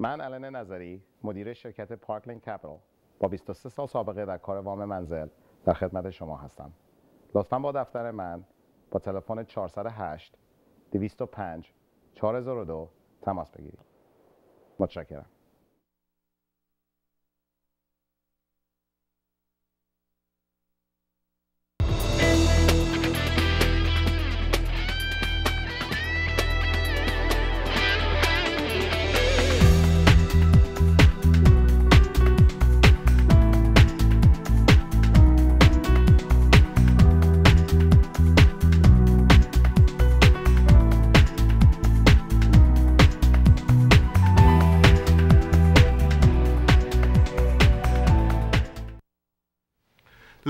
من علن نظری مدیر شرکت پارکلینگ کپیتال با 23 سال سابقه در کار وام منزل در خدمت شما هستم لطفا با دفتر من با تلفن 408 205 4002 تماس بگیرید متشکرم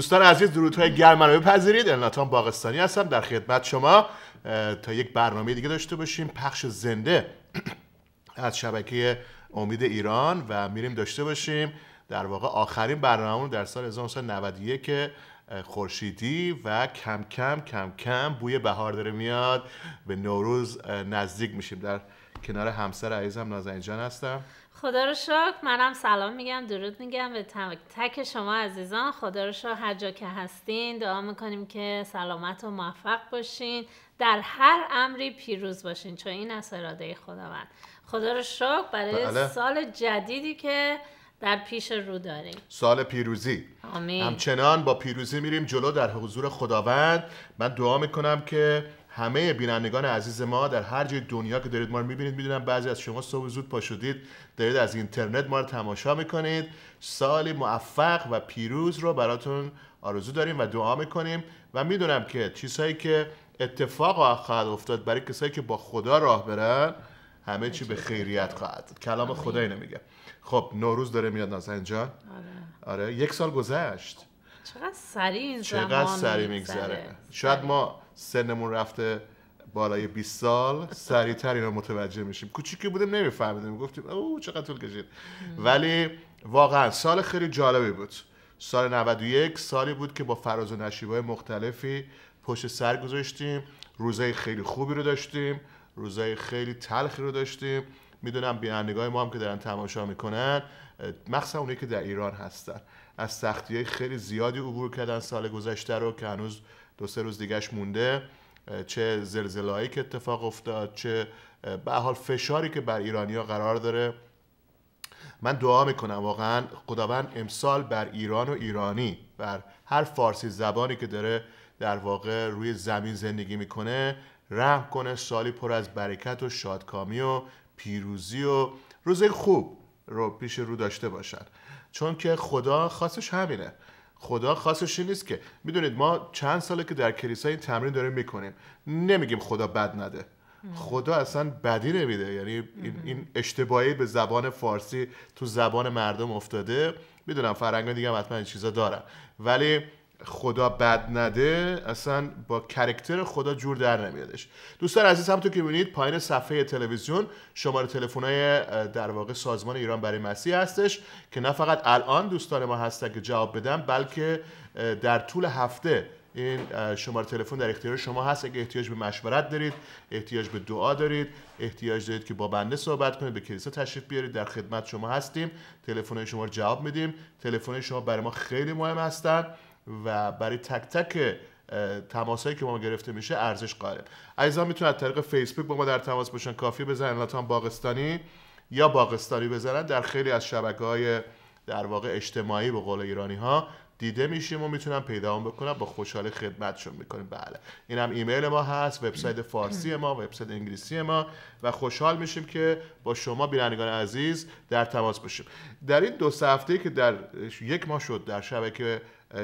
دوستان عزیز درودهای گرم رو بپذیرید الناتان باغستانی هستم در خدمت شما تا یک برنامه دیگه داشته باشیم پخش زنده از شبکه امید ایران و میریم داشته باشیم در واقع آخرین برنامه در سال 1991 خورشیدی و کم کم کم کم بوی بهار داره میاد به نوروز نزدیک میشیم در کنار همسر عزیزم نازنین جان هستم خدا رو شکر منم سلام میگم درود میگم به تک شما عزیزان خدا رو شکر هر جا که هستین دعا میکنیم که سلامت و موفق باشین در هر امری پیروز باشین چون این از اراده خداوند خدا رو شکر برای بله. سال جدیدی که در پیش رو داریم سال پیروزی آمین. همچنان با پیروزی میریم جلو در حضور خداوند من دعا میکنم که همه بینندگان عزیز ما در هر جای دنیا که دارید ما رو میبینید میدونم بعضی از شما صبح زود پا شدید دارید از اینترنت ما رو تماشا میکنید سالی موفق و پیروز رو براتون آرزو داریم و دعا میکنیم و میدونم که چیزهایی که اتفاق خواهد افتاد برای کسایی که با خدا راه برن همه چی به خیریت خواهد کلام خدایی میگه خب نوروز داره میاد نازن جان آره. آره یک سال گذشت چقدر سریع چقدر سریع میگذره شاید ما سنمون رفته بالای 20 سال سریعتر اینو متوجه میشیم کوچیکی بودیم نمیفهمیدیم گفتیم او چقدر طول کشید ولی واقعا سال خیلی جالبی بود سال 91 سالی بود که با فراز و نشیبای مختلفی پشت سر گذاشتیم روزای خیلی خوبی رو داشتیم روزای خیلی تلخی رو داشتیم میدونم بینندگان ما هم که دارن تماشا میکنن مخصوصا اونایی که در ایران هستن از سختی خیلی زیادی عبور کردن سال گذشته رو که دو سه روز دیگهش مونده چه زلزلهایی که اتفاق افتاد چه به حال فشاری که بر ایرانیا قرار داره من دعا میکنم واقعا خداوند امسال بر ایران و ایرانی بر هر فارسی زبانی که داره در واقع روی زمین زندگی میکنه رحم کنه سالی پر از برکت و شادکامی و پیروزی و روز خوب رو پیش رو داشته باشن چون که خدا خاصش همینه خدا خاصش نیست که میدونید ما چند ساله که در کلیسا این تمرین داریم میکنیم نمیگیم خدا بد نده خدا اصلا بدی نمیده یعنی این اشتباهی به زبان فارسی تو زبان مردم افتاده میدونم فرنگان دیگه هم حتما این چیزا دارن ولی خدا بد نده اصلا با کرکتر خدا جور در نمیادش دوستان عزیز همونطور که میبینید پایین صفحه تلویزیون شماره تلفن در واقع سازمان ایران برای مسیح هستش که نه فقط الان دوستان ما هستن که جواب بدن بلکه در طول هفته این شماره تلفن در اختیار شما هست اگه احتیاج به مشورت دارید احتیاج به دعا دارید احتیاج دارید که با بنده صحبت کنید به کلیسا تشریف بیارید در خدمت شما هستیم تلفن شما جواب میدیم تلفن شما برای ما خیلی مهم هستن و برای تک تک تماسایی که ما گرفته میشه ارزش قائله عزیزان میتونن از طریق فیسبوک با ما در تماس باشن کافی بزنن لاتان باغستانی یا باغستانی بزنن در خیلی از شبکه های در واقع اجتماعی به قول ایرانی ها دیده میشیم و میتونم پیدا بکنم با خوشحالی خدمتشون میکنیم بله این هم ایمیل ما هست وبسایت فارسی ما وبسایت انگلیسی ما و خوشحال میشیم که با شما بینندگان عزیز در تماس باشیم در این دو هفته که در یک ماه شد در شبکه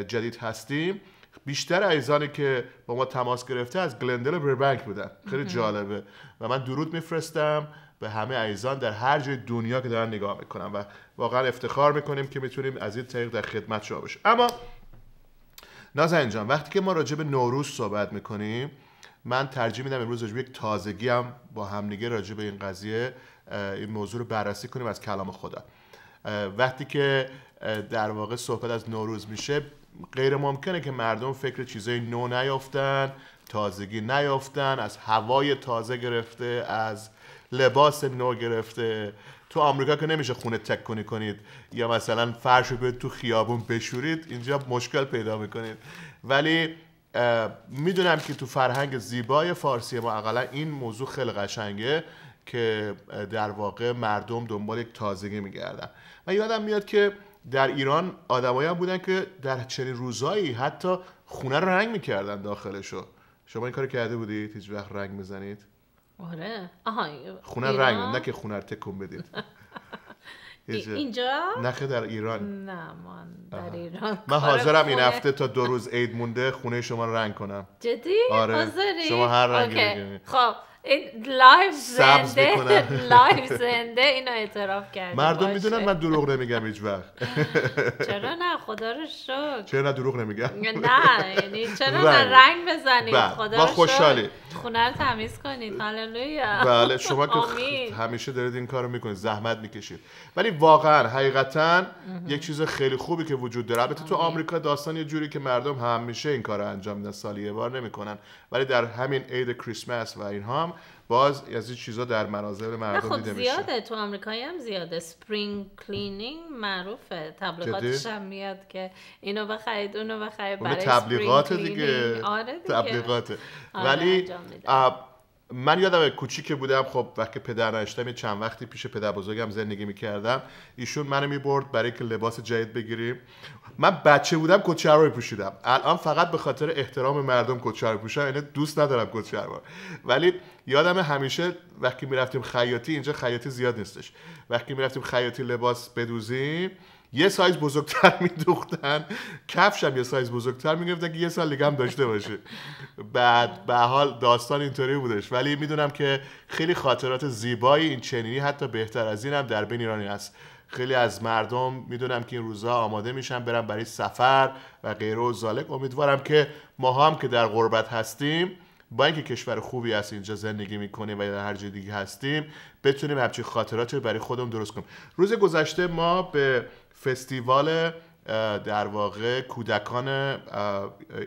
جدید هستیم بیشتر عیزانی که با ما تماس گرفته از گلندل و بربنک بودن خیلی جالبه و من درود میفرستم به همه عیزان در هر جای دنیا که دارن نگاه میکنن و واقعا افتخار میکنیم که میتونیم از این طریق در خدمت شما باشیم اما نازنین جان وقتی که ما راجع به نوروز صحبت میکنیم من ترجیح میدم امروز راجع یک تازگی هم با همدیگه راجع به این قضیه این موضوع رو بررسی کنیم از کلام خدا وقتی که در واقع صحبت از نوروز میشه غیر ممکنه که مردم فکر چیزای نو نیافتن تازگی نیافتن از هوای تازه گرفته از لباس نو گرفته تو آمریکا که نمیشه خونه تک کنی کنید یا مثلا فرش رو تو خیابون بشورید اینجا مشکل پیدا میکنید ولی میدونم که تو فرهنگ زیبای فارسی ما اقلا این موضوع خیلی قشنگه که در واقع مردم دنبال یک تازگی میگردن و یادم میاد که در ایران آدمایی هم بودن که در چنین روزایی حتی خونه رو رنگ میکردن داخلشو شما این کارو کرده بودید هیچ وقت رنگ میزنید آره آها خونه رنگ نه که خونه رو تکون بدید اینجا نه در ایران نه من در ایران من حاضرم این هفته تا دو روز عید مونده خونه شما رنگ کنم جدی آره شما هر رنگی خب لایف زنده لایف زنده اینو اعتراف کرد مردم میدونن من دروغ نمیگم هیچ وقت چرا نه خدا رو شکر چرا نه دروغ نمیگم نه یعنی چرا نه بله. رنگ بزنید بله. خدا رو خوشحالی خونه رو تمیز کنید هللویا بله شما که همیشه دارید این کارو میکنید زحمت میکشید ولی واقعا حقیقتا یک چیز خیلی خوبی که وجود داره البته تو آمریکا داستان یه جوری که مردم همیشه این کار کارو انجام میدن سالی یه بار نمیکنن ولی در همین عید کریسمس و اینها هم باز از این چیزا در مناظر مردم خب دیده میشه زیاده تو امریکایی هم زیاده سپرینگ کلینینگ معروفه تبلیغاتش هم میاد که اینو بخرید اونو بخرید برای تبلیغات دیگه آره دیگه تبلیغاته آره ولی من یادم کوچیک بودم خب وقتی پدر نشتم چند وقتی پیش پدر بزرگم زندگی میکردم ایشون منو میبرد برای که لباس جدید بگیریم من بچه بودم کت پوشیدم الان فقط به خاطر احترام مردم کت شلوار پوشم یعنی دوست ندارم کت ولی یادم همیشه وقتی میرفتیم خیاطی اینجا خیاطی زیاد نیستش وقتی میرفتیم خیاطی لباس بدوزیم یه سایز بزرگتر میدوختن کفشم یه سایز بزرگتر میگرفتن که یه سال دیگه هم داشته باشه بعد به حال داستان اینطوری بودش ولی میدونم که خیلی خاطرات زیبایی این چنینی حتی بهتر از اینم در بین ایرانی هست خیلی از مردم میدونم که این روزها آماده میشن برن برای سفر و غیره و زالک امیدوارم که ما هم که در غربت هستیم با اینکه کشور خوبی هست اینجا زندگی میکنیم و در هر جای دیگه هستیم بتونیم همچین خاطرات رو برای خودم درست کنیم روز گذشته ما به فستیوال در واقع کودکان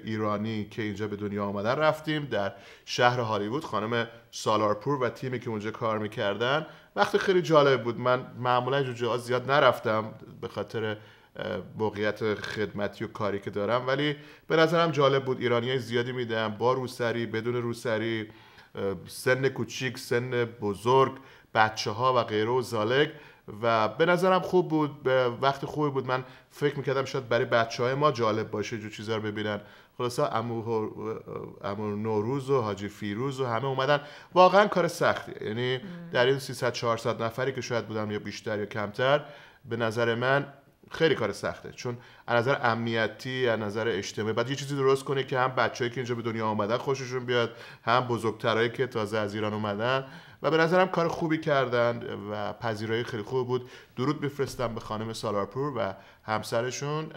ایرانی که اینجا به دنیا آمدن رفتیم در شهر هالیوود خانم سالارپور و تیمی که اونجا کار میکردن وقتی خیلی جالب بود من معمولا جا زیاد نرفتم به خاطر موقعیت خدمتی و کاری که دارم ولی به نظرم جالب بود ایرانی های زیادی میدم با روسری بدون روسری سن کوچیک سن بزرگ بچه ها و غیره و زالک و به نظرم خوب بود وقت خوبی بود من فکر میکردم شاید برای بچه های ما جالب باشه جو چیزها رو ببینن خلاصا امو, امو نوروز و حاجی فیروز و همه اومدن واقعا کار سختی یعنی در این 300 400 نفری که شاید بودم یا بیشتر یا کمتر به نظر من خیلی کار سخته چون از نظر امنیتی از نظر اجتماعی بعد یه چیزی درست کنه که هم بچه‌ای که اینجا به دنیا آمدن خوششون بیاد هم بزرگترایی که تازه از ایران اومدن و به نظرم کار خوبی کردن و پذیرایی خیلی خوب بود درود بفرستم به خانم سالارپور و همسرشون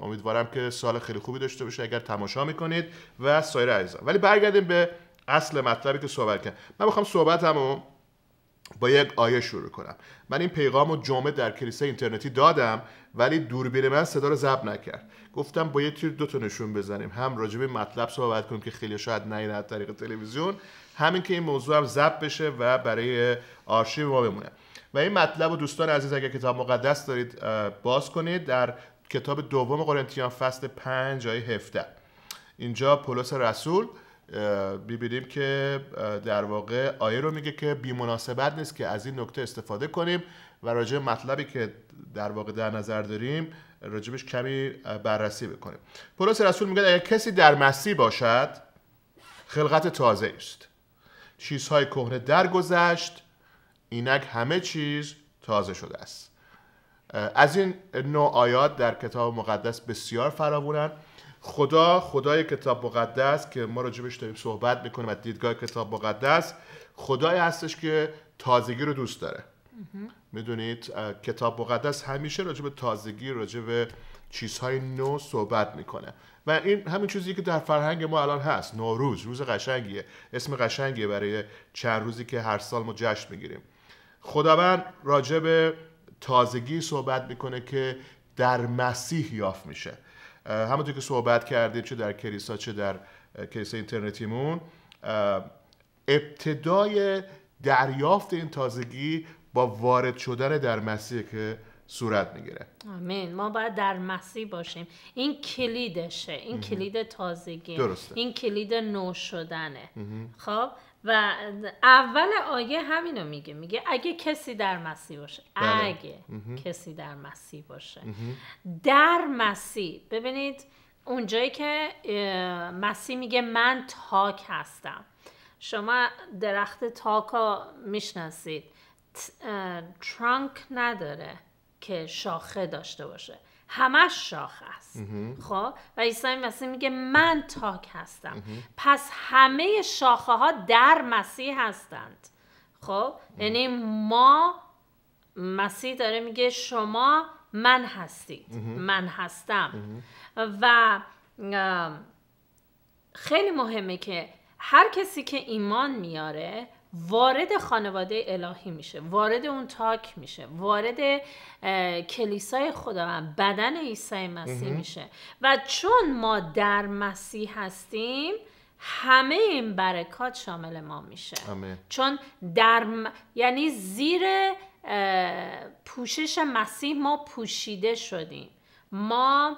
امیدوارم که سال خیلی خوبی داشته باشه اگر تماشا میکنید و سایر عزیزان ولی برگردیم به اصل مطلبی که صحبت کرد من میخوام صحبتمو با یک آیه شروع کنم من این پیغام رو جمعه در کلیسای اینترنتی دادم ولی دوربین من صدا رو ضبط نکرد گفتم با یه تیر دو نشون بزنیم هم راجبه مطلب صحبت کنیم که خیلی شاید طریق تلویزیون همین که این موضوع هم زب بشه و برای آرشیو ما بمونه و این مطلب و دوستان عزیز اگر کتاب مقدس دارید باز کنید در کتاب دوم قرنتیان فصل 5 آیه 17 اینجا پولس رسول ببینیم که در واقع آیه رو میگه که بی مناسبت نیست که از این نکته استفاده کنیم و راجع مطلبی که در واقع در نظر داریم راجبش کمی بررسی بکنیم پولس رسول میگه اگر کسی در مسیح باشد خلقت تازه است چیزهای کهنه درگذشت اینک همه چیز تازه شده است از این نوع آیات در کتاب مقدس بسیار فراوانن خدا خدای کتاب مقدس که ما راجبش داریم صحبت میکنیم از دیدگاه کتاب مقدس خدای هستش که تازگی رو دوست داره میدونید کتاب مقدس همیشه راجب تازگی راجب چیزهای نو صحبت میکنه و این همین چیزی که در فرهنگ ما الان هست نوروز روز قشنگیه اسم قشنگیه برای چند روزی که هر سال ما جشن میگیریم خداوند راجع به تازگی صحبت میکنه که در مسیح یافت میشه همونطور که صحبت کردیم چه در کلیسا چه در کلیسا اینترنتیمون ابتدای دریافت این تازگی با وارد شدن در مسیح که صورت میگیره آمین ما باید در مسیح باشیم این کلیدشه این کلید تازگی درسته. این کلید نو شدنه خب و اول آیه همینو میگه میگه اگه کسی در مسیح باشه بله. اگه کسی در مسیح باشه در مسیح ببینید اونجایی که مسیح میگه من تاک هستم شما درخت تاکا میشناسید ترانک نداره که شاخه داشته باشه همش شاخ است خب و عیسی مسیح میگه من تاک هستم پس همه شاخه ها در مسیح هستند خب یعنی ما مسیح داره میگه شما من هستید من هستم و خیلی مهمه که هر کسی که ایمان میاره وارد خانواده الهی میشه وارد اون تاک میشه وارد کلیسای خداوند بدن عیسی مسیح میشه و چون ما در مسیح هستیم همه این برکات شامل ما میشه چون در یعنی زیر پوشش مسیح ما پوشیده شدیم ما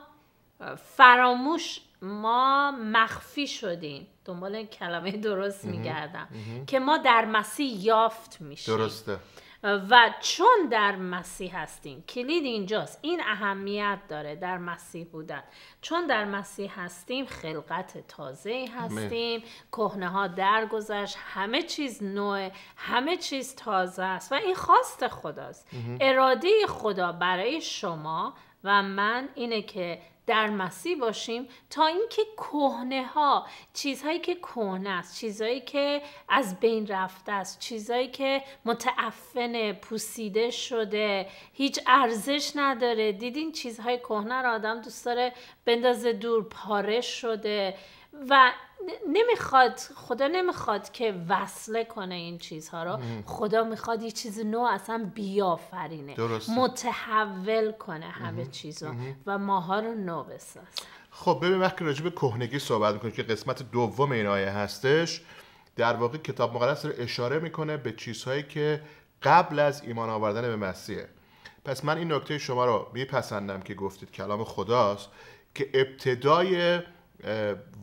فراموش ما مخفی شدیم دنبال کلمه درست میگردم که ما در مسیح یافت میشیم درسته و چون در مسیح هستیم کلید اینجاست این اهمیت داره در مسیح بودن چون در مسیح هستیم خلقت تازه هستیم کهنه ها درگذشت همه چیز نوع همه چیز تازه است و این خواست خداست اراده خدا برای شما و من اینه که در مسیح باشیم تا اینکه کهنه ها چیزهایی که کهنه است چیزهایی که از بین رفته است چیزهایی که متعفنه پوسیده شده هیچ ارزش نداره دیدین چیزهای کهنه را آدم دوست داره بندازه دور پاره شده و نمیخواد خدا نمیخواد که وصله کنه این چیزها رو خدا میخواد یه چیز نو اصلا بیافرینه متحول کنه همه چیزو و ماها رو نو بسازه خب ببین وقتی راجع به کهنگی صحبت میکنیم که قسمت دوم این آیه هستش در واقع کتاب مقدس رو اشاره میکنه به چیزهایی که قبل از ایمان آوردن به مسیحه پس من این نکته شما رو میپسندم که گفتید کلام خداست که ابتدای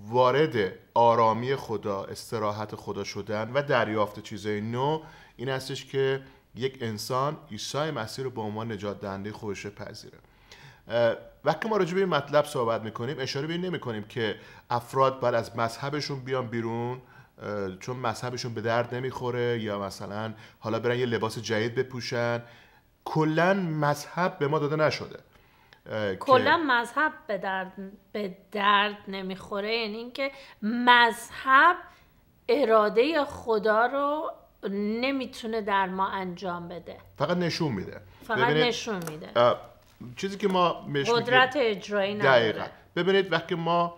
وارد آرامی خدا استراحت خدا شدن و دریافت چیزهای نو این هستش که یک انسان عیسی مسیح رو به عنوان نجات دهنده خودش پذیره وقتی ما راجع به این مطلب صحبت میکنیم اشاره به این نمیکنیم که افراد بعد از مذهبشون بیان بیرون چون مذهبشون به درد نمیخوره یا مثلا حالا برن یه لباس جدید بپوشن کلا مذهب به ما داده نشده کلا مذهب به درد, به درد نمیخوره یعنی اینکه مذهب اراده خدا رو نمیتونه در ما انجام بده فقط نشون میده فقط نشون میده چیزی که ما قدرت اجرایی نداره ببینید وقتی ما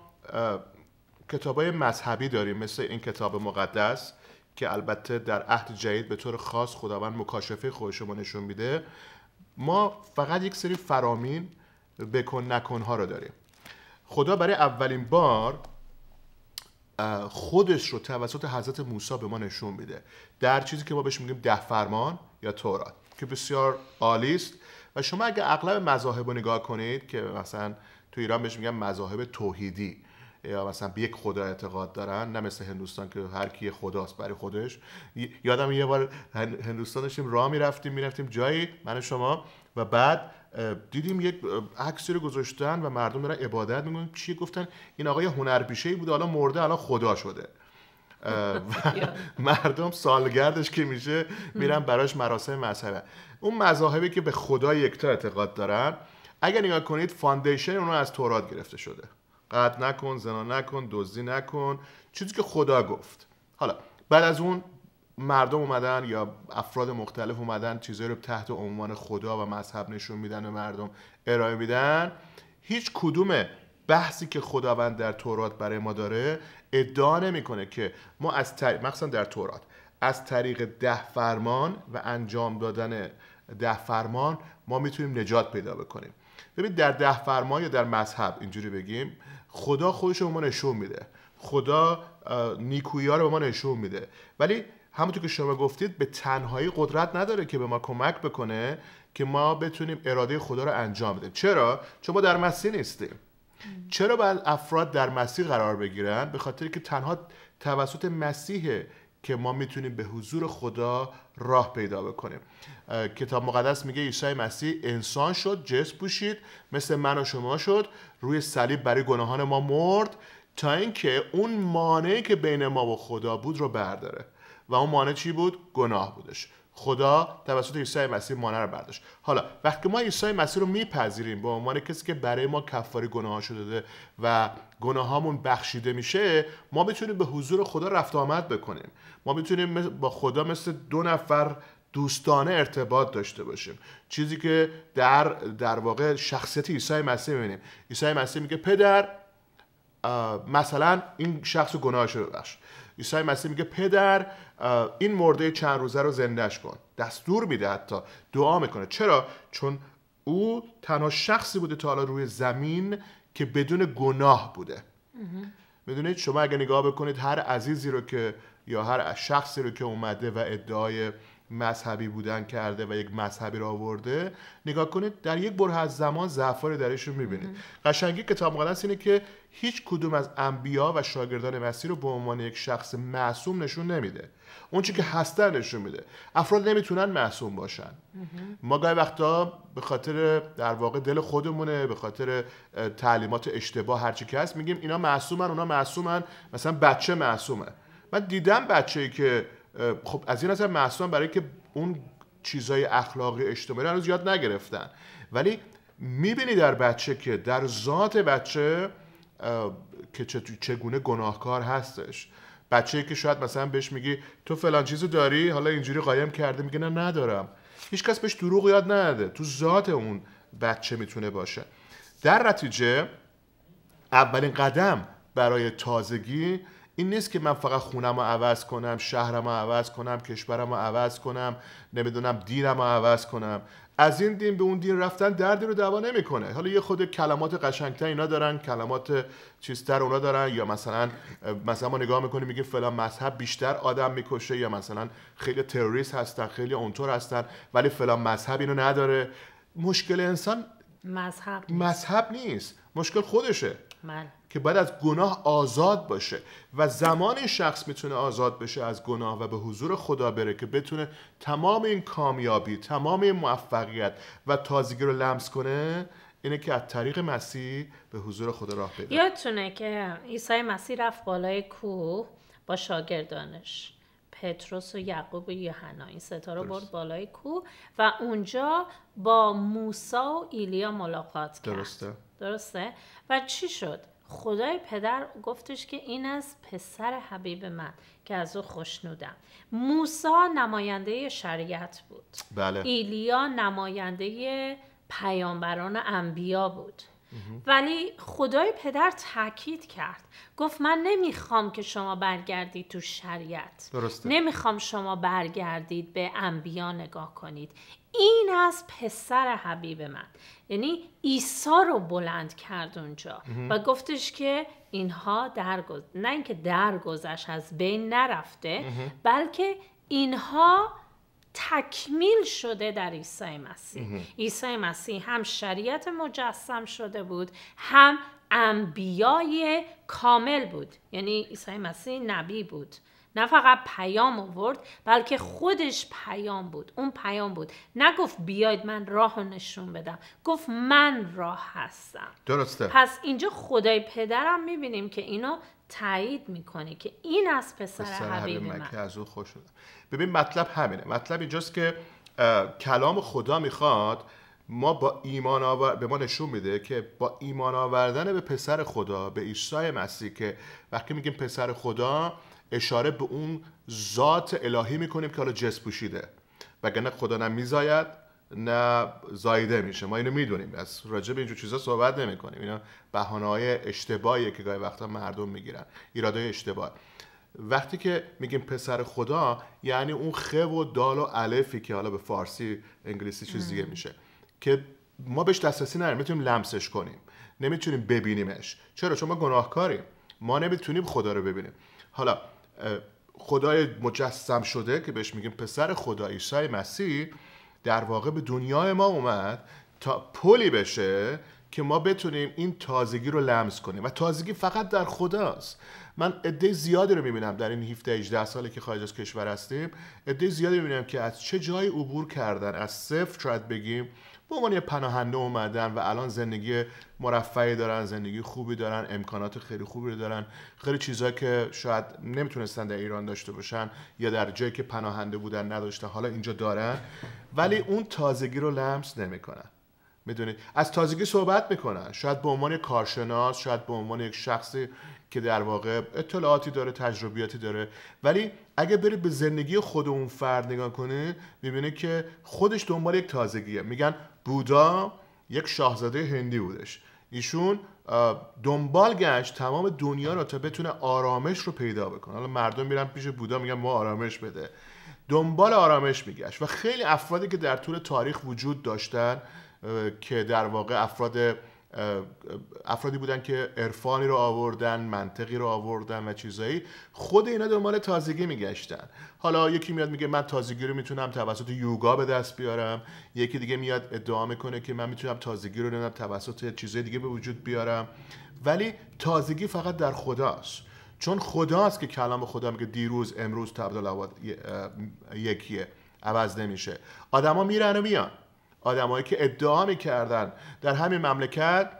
کتاب های مذهبی داریم مثل این کتاب مقدس که البته در عهد جدید به طور خاص خداوند مکاشفه خودش رو نشون میده ما فقط یک سری فرامین بکن نکن ها رو داریم خدا برای اولین بار خودش رو توسط حضرت موسی به ما نشون میده در چیزی که ما بهش میگیم ده فرمان یا تورات که بسیار عالی است و شما اگه اغلب مذاهب رو نگاه کنید که مثلا تو ایران بهش میگن مذاهب توحیدی یا مثلا به یک خدا اعتقاد دارن نه مثل هندوستان که هر کی خداست برای خودش یادم یه بار هندوستان داشتیم راه میرفتیم میرفتیم جایی من شما و بعد دیدیم یک عکسی رو گذاشتن و مردم دارن عبادت میکنن چی گفتن این آقای هنرپیشه ای بوده حالا مرده الان خدا شده مردم سالگردش که میشه میرن براش مراسم مذهبه اون مذاهبی که به خدا یکتا اعتقاد دارن اگر نگاه کنید فاندیشن اونو از تورات گرفته شده قد نکن زنا نکن دزدی نکن چیزی که خدا گفت حالا بعد از اون مردم اومدن یا افراد مختلف اومدن چیزایی رو تحت عنوان خدا و مذهب نشون میدن به مردم ارائه میدن هیچ کدوم بحثی که خداوند در تورات برای ما داره ادعا نمیکنه که ما از طریق مخصوصا در تورات از طریق ده فرمان و انجام دادن ده فرمان ما میتونیم نجات پیدا بکنیم ببین در ده فرمان یا در مذهب اینجوری بگیم خدا خودش رو به ما نشون میده خدا نیکویی رو به ما نشون میده ولی همونطور که شما گفتید به تنهایی قدرت نداره که به ما کمک بکنه که ما بتونیم اراده خدا رو انجام بدیم چرا چون ما در مسیح نیستیم چرا باید افراد در مسیح قرار بگیرن به خاطر که تنها توسط مسیحه که ما میتونیم به حضور خدا راه پیدا بکنیم کتاب مقدس میگه عیسی مسیح انسان شد جسم پوشید مثل من و شما شد روی صلیب برای گناهان ما مرد تا اینکه اون مانعی که بین ما و خدا بود رو برداره و اون مانع چی بود گناه بودش خدا توسط عیسی مسیح مانع رو برداشت حالا وقتی ما عیسی مسیح رو میپذیریم به عنوان کسی که برای ما کفاری گناه شده و گناهامون بخشیده میشه ما میتونیم به حضور خدا رفت آمد بکنیم ما میتونیم با خدا مثل دو نفر دوستانه ارتباط داشته باشیم چیزی که در در واقع شخصیت عیسی مسیح میبینیم عیسی مسیح میگه پدر مثلا این شخص گناهش رو ببخش عیسی مسیح میگه پدر این مرده چند روزه رو زندهش کن دستور میده حتی دعا میکنه چرا چون او تنها شخصی بوده تا حالا روی زمین که بدون گناه بوده میدونید شما اگه نگاه بکنید هر عزیزی رو که یا هر شخصی رو که اومده و ادعای مذهبی بودن کرده و یک مذهبی رو آورده نگاه کنید در یک بره از زمان درش رو میبینید قشنگی کتاب مقدس اینه که هیچ کدوم از انبیا و شاگردان مسیح رو به عنوان یک شخص معصوم نشون نمیده اون که هستن نشون میده افراد نمیتونن معصوم باشن ما گاهی وقتا به خاطر در واقع دل خودمونه به خاطر تعلیمات اشتباه هرچی که هست میگیم اینا معصومن اونا معصومن مثلا بچه معصومه من دیدم بچه که خب از این نظر معصوم برای که اون چیزای اخلاقی اجتماعی هنوز یاد نگرفتن ولی میبینی در بچه که در ذات بچه که چگونه گناهکار هستش بچه که شاید مثلا بهش میگی تو فلان چیزو داری حالا اینجوری قایم کرده میگه نه ندارم هیچکس بهش دروغ یاد نده تو ذات اون بچه میتونه باشه در نتیجه اولین قدم برای تازگی این نیست که من فقط خونم رو عوض کنم شهرم رو عوض کنم کشورم رو عوض کنم نمیدونم دیرم رو عوض کنم از این دین به اون دین رفتن دردی رو دوا نمیکنه حالا یه خود کلمات قشنگتر اینا دارن کلمات چیزتر اونا دارن یا مثلا مثلا ما نگاه میکنیم میگه فلان مذهب بیشتر آدم میکشه یا مثلا خیلی تروریست هستن خیلی اونطور هستن ولی فلان مذهب اینو نداره مشکل انسان مذهب نیست. مذهب نیست مشکل خودشه من بله. که باید از گناه آزاد باشه و زمان این شخص میتونه آزاد بشه از گناه و به حضور خدا بره که بتونه تمام این کامیابی تمام این موفقیت و تازگی رو لمس کنه اینه که از طریق مسیح به حضور خدا راه پیدا یادتونه که عیسی مسیح رفت بالای کوه با شاگردانش پتروس و یعقوب و یوحنا این ستا رو برد بالای کوه و اونجا با موسا و ایلیا ملاقات کرد درسته درسته و چی شد خدای پدر گفتش که این از پسر حبیب من که از او خوشنودم موسا نماینده شریعت بود بله. ایلیا نماینده پیامبران انبیا بود ولی خدای پدر تاکید کرد گفت من نمیخوام که شما برگردید تو شریعت درسته. نمیخوام شما برگردید به انبیا نگاه کنید این از پسر حبیب من یعنی عیسی رو بلند کرد اونجا و گفتش که اینها درگذ نه اینکه درگذشت از بین نرفته بلکه اینها تکمیل شده در عیسی مسیح عیسی مسیح هم شریعت مجسم شده بود هم انبیای کامل بود یعنی عیسی مسیح نبی بود نه فقط پیام آورد بلکه خودش پیام بود اون پیام بود نگفت بیاید من راه رو نشون بدم گفت من راه هستم درسته پس اینجا خدای پدرم میبینیم که اینو تایید میکنه که این از پسر, پسر حبیب من از خوش ببین مطلب همینه مطلب اینجاست که کلام خدا میخواد ما با ایمان آور... به ما نشون میده که با ایمان آوردن به پسر خدا به عیسی مسیح که وقتی میگیم پسر خدا اشاره به اون ذات الهی میکنیم که حالا جس پوشیده وگرنه خدا نه میزاید نه زایده میشه ما اینو میدونیم از راجع به اینجور چیزا صحبت نمیکنیم اینا بهانه های اشتباهیه که گاهی وقتا مردم میگیرن ایراده اشتباه وقتی که میگیم پسر خدا یعنی اون خ و دال و الفی که حالا به فارسی انگلیسی چیز دیگه میشه که ما بهش دسترسی نداریم میتونیم لمسش کنیم نمیتونیم ببینیمش چرا چون ما گناهکاریم ما نمیتونیم خدا رو ببینیم حالا خدای مجسم شده که بهش میگیم پسر خدا عیسی مسیح در واقع به دنیای ما اومد تا پلی بشه که ما بتونیم این تازگی رو لمس کنیم و تازگی فقط در خداست من عده زیادی رو میبینم در این 17 18 سالی که خارج از کشور هستیم عده زیادی میبینم که از چه جایی عبور کردن از صفر شاید بگیم به عنوان یه پناهنده اومدن و الان زندگی مرفعی دارن زندگی خوبی دارن امکانات خیلی خوبی دارن خیلی چیزا که شاید نمیتونستن در ایران داشته باشن یا در جایی که پناهنده بودن نداشته حالا اینجا دارن ولی اون تازگی رو لمس نمیکنن میدونید از تازگی صحبت میکنن شاید به عنوان کارشناس شاید به عنوان یک شخصی که در واقع اطلاعاتی داره تجربیاتی داره ولی اگه بری به زندگی خود اون فرد نگاه کنه میبینه که خودش دنبال یک تازگیه میگن بودا یک شاهزاده هندی بودش ایشون دنبال گشت تمام دنیا رو تا بتونه آرامش رو پیدا بکنه حالا مردم میرن پیش بودا میگن ما آرامش بده دنبال آرامش میگشت و خیلی افرادی که در طول تاریخ وجود داشتن که در واقع افراد افرادی بودن که عرفانی رو آوردن منطقی رو آوردن و چیزایی خود اینا دنبال تازگی میگشتن حالا یکی میاد میگه من تازگی رو میتونم توسط یوگا به دست بیارم یکی دیگه میاد ادعا میکنه که من میتونم تازگی رو نمیدونم توسط چیزای دیگه به وجود بیارم ولی تازگی فقط در خداست چون خداست که کلام خدا میگه دیروز امروز تبدال یکیه عوض نمیشه آدما میرن و میان آدمایی که ادعا میکردن در همین مملکت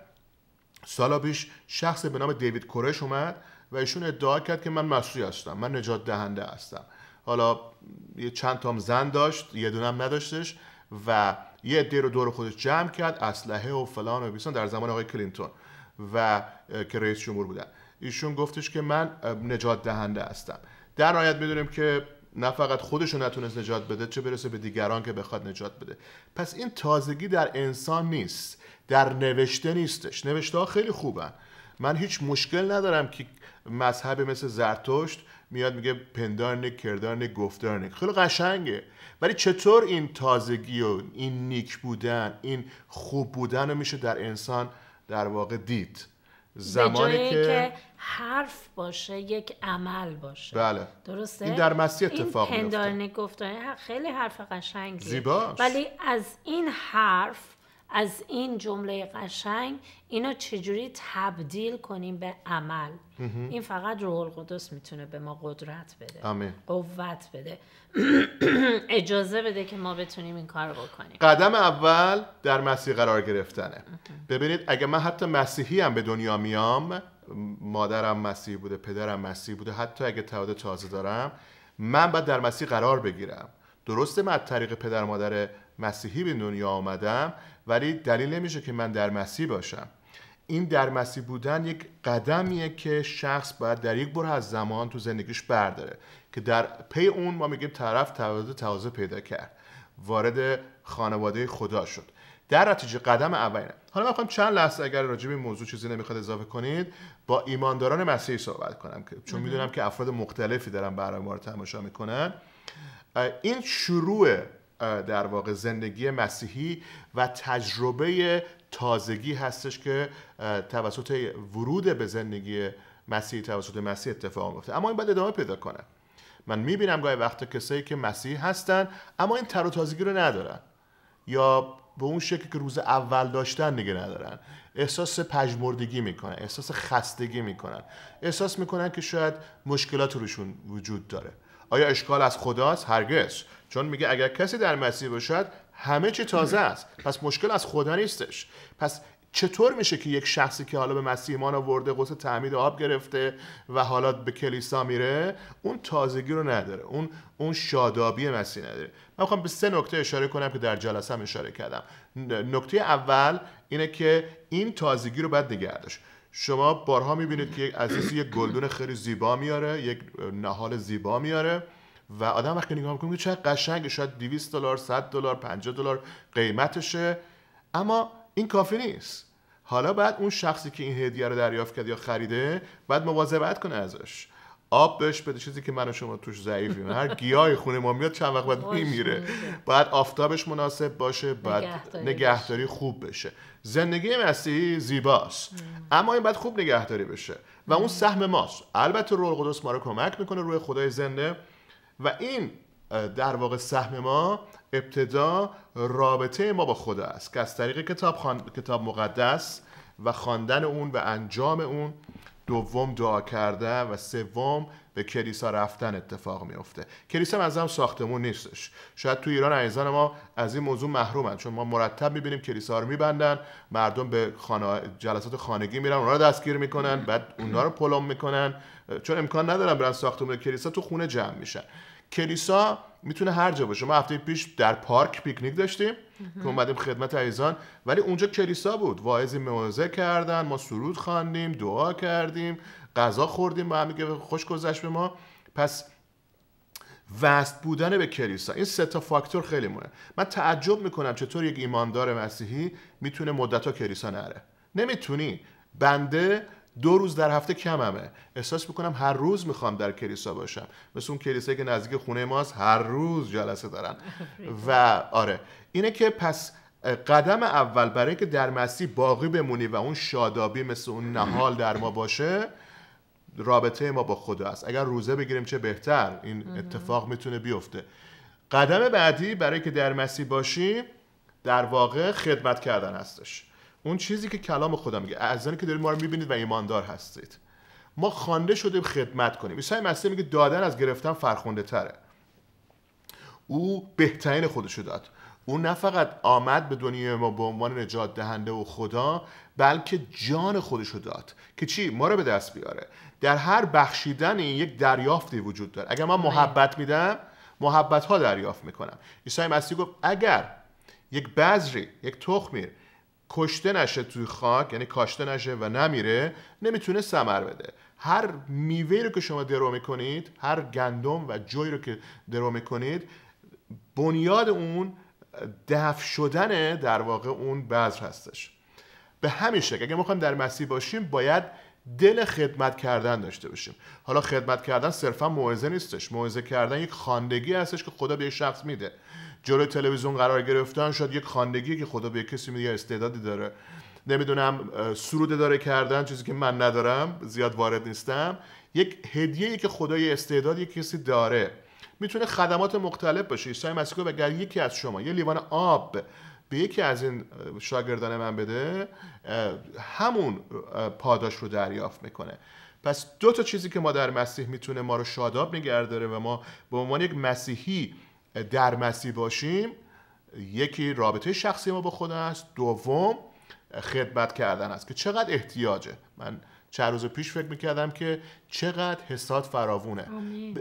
سالا پیش شخص به نام دیوید کورش اومد و ایشون ادعا کرد که من مسیحی هستم من نجات دهنده هستم حالا یه چند تام زن داشت یه دونم نداشتش و یه دیر رو دور خودش جمع کرد اسلحه و فلان و بیسان در زمان آقای کلینتون و که رئیس جمهور بودن ایشون گفتش که من نجات دهنده هستم در نهایت میدونیم که نه فقط خودشو نتونست نجات بده چه برسه به دیگران که بخواد نجات بده پس این تازگی در انسان نیست در نوشته نیستش نوشته ها خیلی خوبن من هیچ مشکل ندارم که مذهب مثل زرتشت میاد میگه پندارنک گفتار گفتارنک خیلی قشنگه ولی چطور این تازگی و این نیک بودن این خوب بودن رو میشه در انسان در واقع دید زمانی که حرف باشه یک عمل باشه بله درسته این در مسیح اتفاق این گفتانی خیلی حرف قشنگی زیبا ولی از این حرف از این جمله قشنگ اینو چجوری تبدیل کنیم به عمل این فقط روح القدس میتونه به ما قدرت بده آمین. قوت بده اجازه بده که ما بتونیم این کار بکنیم قدم اول در مسیح قرار گرفتنه ببینید اگه من حتی مسیحی هم به دنیا میام مادرم مسیح بوده پدرم مسیح بوده حتی اگه تعهد تازه دارم من باید در مسیح قرار بگیرم درسته من از طریق پدر مادر مسیحی به دنیا آمدم ولی دلیل نمیشه که من در مسیح باشم این در مسیح بودن یک قدمیه که شخص باید در یک بره از زمان تو زندگیش برداره که در پی اون ما میگیم طرف تولد تازه پیدا کرد وارد خانواده خدا شد در نتیجه قدم اولینه حالا من چند لحظه اگر راجع موضوع چیزی نمیخواد اضافه کنید با ایمانداران مسیحی صحبت کنم که چون میدونم که افراد مختلفی دارن برای ما رو تماشا میکنن این شروع در واقع زندگی مسیحی و تجربه تازگی هستش که توسط ورود به زندگی مسیحی توسط مسیح اتفاق میفته اما این باید ادامه پیدا کنه من میبینم گاهی وقتا کسایی که مسیحی هستن اما این تر و تازگی رو ندارن یا به اون شکل که روز اول داشتن دیگه ندارن احساس پژمردگی میکنن احساس خستگی میکنن احساس میکنن که شاید مشکلات روشون وجود داره آیا اشکال از خداست هرگز چون میگه اگر کسی در مسیح باشد همه چی تازه است پس مشکل از خدا نیستش پس چطور میشه که یک شخصی که حالا به مسیح ایمان آورده قصه تعمید آب گرفته و حالا به کلیسا میره اون تازگی رو نداره اون اون شادابی مسیح نداره من میخوام به سه نکته اشاره کنم که در جلسه هم اشاره کردم نکته اول اینه که این تازگی رو باید نگه داشت شما بارها میبینید که یک عزیزی یک گلدون خیلی زیبا میاره یک نهال زیبا میاره و آدم وقتی نگاه میکنه چقدر قشنگه شاید 200 دلار 100 دلار 50 دلار قیمتشه اما این کافی نیست حالا بعد اون شخصی که این هدیه رو دریافت کرد یا خریده بعد مواظبت کنه ازش آب بهش بده چیزی که من و شما توش ضعیفیم هر گیاهی خونه ما میاد چند وقت بعد میمیره باید آفتابش مناسب باشه بعد نگهداری, خوب بشه زندگی مسیحی زیباست اما این باید خوب نگهداری بشه و اون سهم ماست البته روح القدس ما رو کمک میکنه روی خدای زنده و این در واقع سهم ما ابتدا رابطه ما با خدا است که از طریق کتاب, خان... کتاب مقدس و خواندن اون و انجام اون دوم دعا کرده و سوم به کلیسا رفتن اتفاق میفته کلیسا هم ساختمون نیستش شاید تو ایران عیزان ما از این موضوع محرومن چون ما مرتب میبینیم کلیسا رو میبندن مردم به جلسات خانگی میرن اونها رو دستگیر میکنن بعد اونا رو پلم میکنن چون امکان ندارن برن ساختمون کلیسا تو خونه جمع میشن کلیسا میتونه هر جا باشه ما هفته پیش در پارک پیکنیک داشتیم که اومدیم خدمت عزیزان ولی اونجا کلیسا بود واعظی موعظه کردن ما سرود خواندیم دعا کردیم غذا خوردیم با هم خوش گذشت به ما پس وست بودن به کلیسا این سه تا فاکتور خیلی مهمه من تعجب میکنم چطور یک ایماندار مسیحی میتونه مدت ها کلیسا نره نمیتونی بنده دو روز در هفته کممه احساس میکنم هر روز میخوام در کلیسا باشم مثل اون کلیسایی که نزدیک خونه ماست هر روز جلسه دارن و آره اینه که پس قدم اول برای که در مسی باقی بمونی و اون شادابی مثل اون نهال در ما باشه رابطه ما با خدا است اگر روزه بگیریم چه بهتر این اتفاق میتونه بیفته قدم بعدی برای که در مسی باشی در واقع خدمت کردن هستش اون چیزی که کلام خدا میگه اعزانی که دارید ما رو میبینید و ایماندار هستید ما خوانده شدیم خدمت کنیم عیسی مسیح میگه دادن از گرفتن فرخنده تره او بهترین خودشو داد او نه فقط آمد به دنیای ما به عنوان نجات دهنده و خدا بلکه جان خودشو داد که چی ما رو به دست بیاره در هر بخشیدن این یک دریافتی وجود داره اگر من محبت میدم محبت ها دریافت میکنم عیسی مسیح گفت اگر یک بذری یک تخمی کشته نشه توی خاک یعنی کاشته نشه و نمیره نمیتونه ثمر بده هر میوه رو که شما درو میکنید هر گندم و جوی رو که درو میکنید بنیاد اون دف شدن در واقع اون بذر هستش به همین شکل اگه ما در مسیح باشیم باید دل خدمت کردن داشته باشیم حالا خدمت کردن صرفا موعظه نیستش موعظه کردن یک خاندگی هستش که خدا به یک شخص میده جلوی تلویزیون قرار گرفتن شاید یک خاندگی که خدا به یک کسی میده یا استعدادی داره نمیدونم سرود داره کردن چیزی که من ندارم زیاد وارد نیستم یک هدیه ای که خدای استعداد یک کسی داره میتونه خدمات مختلف باشه عیسی مسیح اگر یکی از شما یه لیوان آب به یکی از این شاگردان من بده همون پاداش رو دریافت میکنه پس دو تا چیزی که ما در مسیح میتونه ما رو شاداب نگرداره و ما به عنوان یک مسیحی در مسیح باشیم یکی رابطه شخصی ما با خدا است دوم خدمت کردن است که چقدر احتیاجه من چند روز پیش فکر میکردم که چقدر حساد فراوونه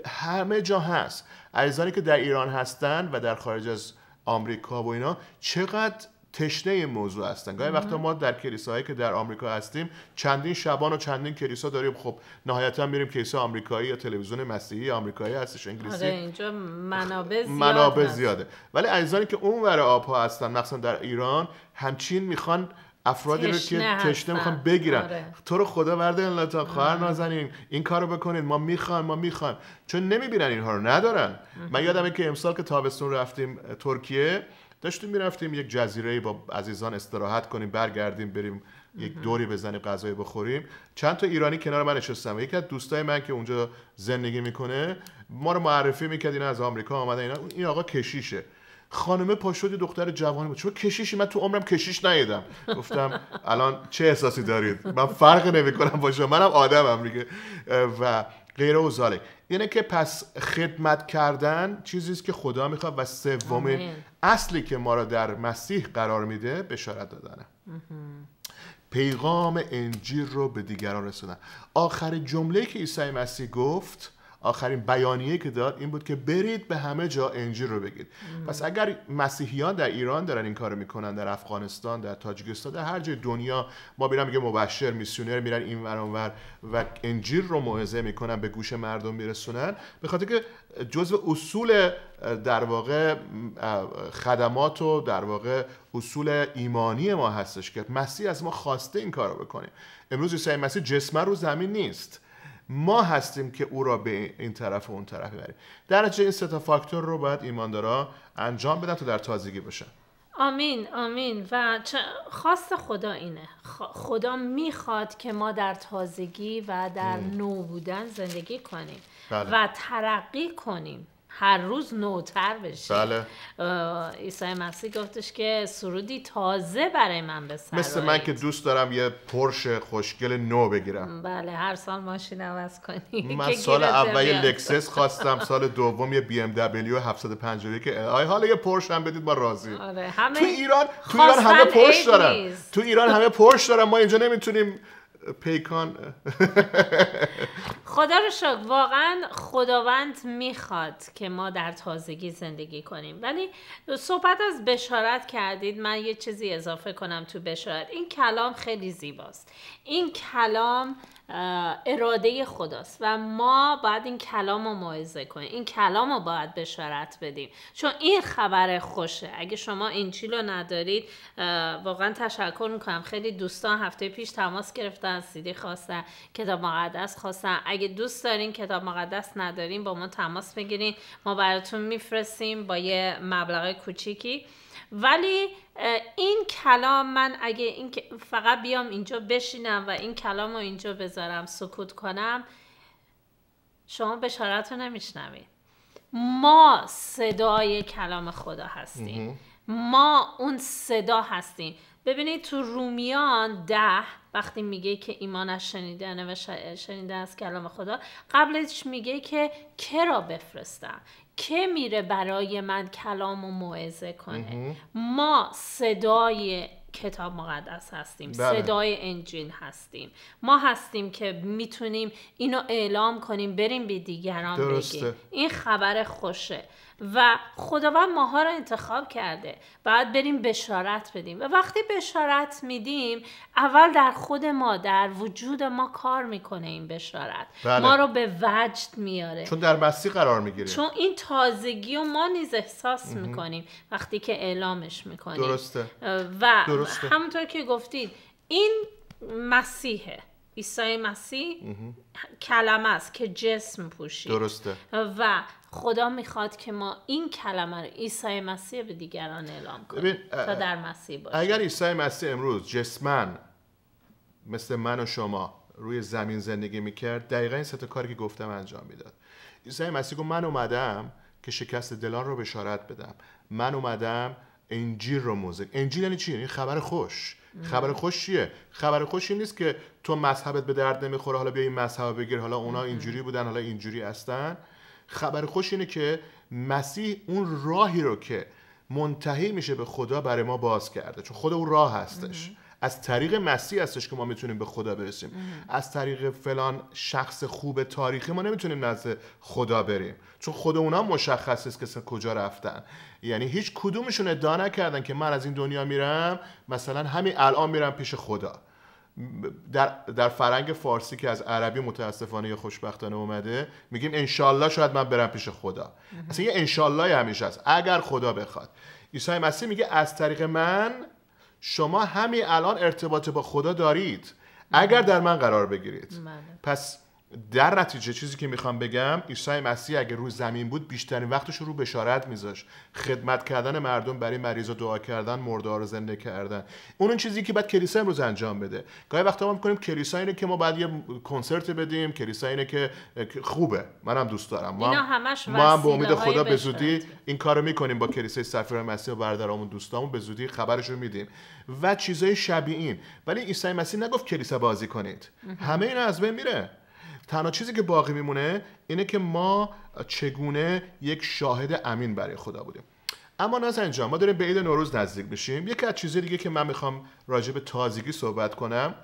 همه جا هست عزیزانی که در ایران هستن و در خارج از آمریکا و اینا چقدر تشنه این موضوع هستن گاهی وقتا ما در کلیساهایی که در آمریکا هستیم چندین شبان و چندین کلیسا داریم خب نهایتا میریم کلیسا آمریکایی یا تلویزیون مسیحی آمریکایی هستش انگلیسی آره اینجا منابع منابع زیاده ولی عزیزانی که اون ور آب هستن نقصا در ایران همچین میخوان افرادی رو که تشنه میخوان بگیرن آره. تو رو خدا ورده لطا خواهر آره. نازنین این کارو بکنید ما میخوان ما میخوان چون نمیبینن اینها رو ندارن من یادمه که امسال که تابستون رفتیم ترکیه داشتیم میرفتیم یک جزیره با عزیزان استراحت کنیم برگردیم بریم یک دوری بزنیم غذای بخوریم چند تا ایرانی کنار من نشستم یکی از دوستای من که اونجا زندگی میکنه ما رو معرفی میکرد از آمریکا آمده اینا این آقا کشیشه خانمه پا دختر جوانی بود چون کشیشی من تو عمرم کشیش نیدم گفتم الان چه احساسی دارید من فرق نمیکنم با شما منم آدمم دیگه و غیر و زاله یعنی که پس خدمت کردن چیزی است که خدا میخواد و سومین اصلی که ما را در مسیح قرار میده بشارت دادنه پیغام انجیل رو به دیگران رسوندن آخر جمله که عیسی مسیح گفت آخرین بیانیه که داد این بود که برید به همه جا انجیل رو بگید پس اگر مسیحیان در ایران دارن این کارو میکنن در افغانستان در تاجیکستان در هر جای دنیا ما میرن میگه مبشر میسیونر میرن این ور و انجیل رو موعظه میکنن به گوش مردم میرسونن به خاطر که جزء اصول در واقع خدمات و در واقع اصول ایمانی ما هستش که مسیح از ما خواسته این کارو بکنیم امروز عیسی مسیح جسم رو زمین نیست ما هستیم که او را به این طرف و اون طرف بریم در نتیجه این سه فاکتور رو باید ایماندارا انجام بدن تا در تازگی باشن آمین آمین و خواست خدا اینه خدا میخواد که ما در تازگی و در نو بودن زندگی کنیم بله. و ترقی کنیم هر روز نوتر بشه بله عیسی مسیح گفتش که سرودی تازه برای من بسر مثل من که دوست دارم یه پرش خوشگل نو بگیرم بله هر سال ماشین عوض کنی من سال اول یه لکسس خواستم سال دوم یه بی ام دبلیو 751 که آی حالا یه پرش هم بدید با راضی آره. همه تو ایران تو ایران همه پرش دارن تو ایران همه پرش دارن ما اینجا نمیتونیم پیکان خدا رو شکر واقعا خداوند میخواد که ما در تازگی زندگی کنیم ولی صحبت از بشارت کردید من یه چیزی اضافه کنم تو بشارت این کلام خیلی زیباست این کلام اراده خداست و ما باید این کلام رو موعظه کنیم این کلام رو باید بشارت بدیم چون این خبر خوشه اگه شما انجیل رو ندارید واقعا تشکر میکنم خیلی دوستان هفته پیش تماس گرفتن سیدی خواستن کتاب مقدس خواستن اگه دوست دارین کتاب مقدس ندارین با ما تماس بگیرین ما براتون میفرستیم با یه مبلغ کوچیکی ولی این کلام من اگه این فقط بیام اینجا بشینم و این کلام رو اینجا بذارم سکوت کنم شما بشارت رو نمیشنوید ما صدای کلام خدا هستیم ما اون صدا هستیم ببینید تو رومیان ده وقتی میگه که ایمانش شنیدنه و شنیدن از کلام خدا قبلش میگه که کرا بفرستم که میره برای من کلام و موعظه کنه ما صدای کتاب مقدس هستیم بله. صدای انجیل هستیم ما هستیم که میتونیم اینو اعلام کنیم بریم به دیگران بگیم این خبر خوشه و خداوند ماها رو انتخاب کرده باید بریم بشارت بدیم و وقتی بشارت میدیم اول در خود ما در وجود ما کار میکنه این بشارت بله. ما رو به وجد میاره چون در مسیح قرار میگیره چون این تازگی رو ما نیز احساس میکنیم وقتی که اعلامش میکنیم درسته و همونطور که گفتید این مسیحه عیسی مسیح کلمه است که جسم پوشید درسته و خدا میخواد که ما این کلمه رو عیسی مسیح به دیگران اعلام کنیم تا در مسیح باشیم اگر عیسی مسیح امروز جسمن مثل من و شما روی زمین زندگی میکرد دقیقا این ستا کاری که گفتم انجام میداد عیسی مسیح گفت من اومدم که شکست دلان رو بشارت بدم من اومدم انجیل رو موزه انجیل یعنی چی؟ یعنی خبر خوش خبر خوش چیه خبر خوش این نیست که تو مذهبت به درد نمیخوره حالا بیا این مذهب بگیر حالا اونا اینجوری بودن حالا اینجوری هستن خبر خوش اینه که مسیح اون راهی رو که منتهی میشه به خدا برای ما باز کرده چون خدا اون راه هستش از طریق مسیح هستش که ما میتونیم به خدا برسیم از طریق فلان شخص خوب تاریخی ما نمیتونیم نزد خدا بریم چون خود اونها مشخص است که کجا رفتن یعنی هیچ کدومشون ادعا نکردن که من از این دنیا میرم مثلا همین الان میرم پیش خدا در, در فرنگ فارسی که از عربی متاسفانه یا خوشبختانه اومده میگیم انشالله شاید من برم پیش خدا اصلا یه انشالله همیشه است اگر خدا بخواد عیسی مسیح میگه از طریق من شما همین الان ارتباط با خدا دارید اگر در من قرار بگیرید پس در نتیجه چیزی که میخوام بگم عیسی مسیح اگه روی زمین بود بیشترین وقتش رو بشارت میذاشت. خدمت کردن مردم برای مریضا دعا کردن مردارو رو زنده کردن اون اون چیزی که بعد کلیسا امروز انجام بده گاهی وقتا ما میکنیم کلیسا اینه که ما بعد یه کنسرت بدیم کلیسا اینه که خوبه منم دوست دارم ما هم, ما هم به امید خدا به زودی این کارو میکنیم با کلیسای سفیر مسیح و برادرامون دوستامون به زودی خبرش رو میدیم و چیزای شبیه این ولی عیسی مسیح نگفت کلیسا بازی کنید همه اینا از بین میره تنها چیزی که باقی میمونه اینه که ما چگونه یک شاهد امین برای خدا بودیم اما نازنین انجام ما داریم به عید نوروز نزدیک میشیم یکی از چیزهای دیگه که من میخوام راجع به تازگی صحبت کنم